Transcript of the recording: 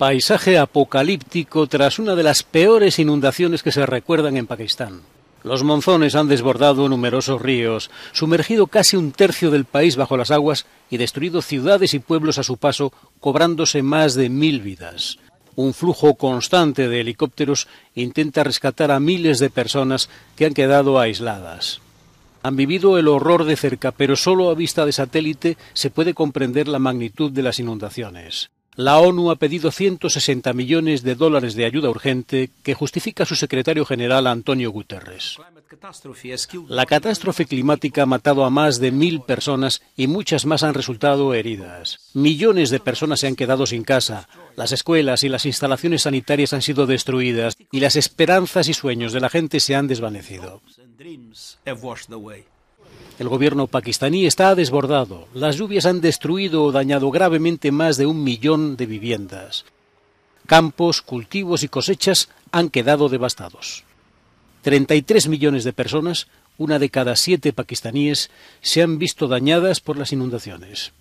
Paisaje apocalíptico tras una de las peores inundaciones que se recuerdan en Pakistán. Los monzones han desbordado numerosos ríos, sumergido casi un tercio del país bajo las aguas y destruido ciudades y pueblos a su paso, cobrándose más de mil vidas. Un flujo constante de helicópteros intenta rescatar a miles de personas que han quedado aisladas. Han vivido el horror de cerca, pero solo a vista de satélite se puede comprender la magnitud de las inundaciones la ONU ha pedido 160 millones de dólares de ayuda urgente que justifica su secretario general Antonio Guterres. La catástrofe climática ha matado a más de mil personas y muchas más han resultado heridas. Millones de personas se han quedado sin casa. Las escuelas y las instalaciones sanitarias han sido destruidas y las esperanzas y sueños de la gente se han desvanecido. El gobierno pakistaní está desbordado. Las lluvias han destruido o dañado gravemente más de un millón de viviendas. Campos, cultivos y cosechas han quedado devastados. 33 millones de personas, una de cada siete pakistaníes, se han visto dañadas por las inundaciones.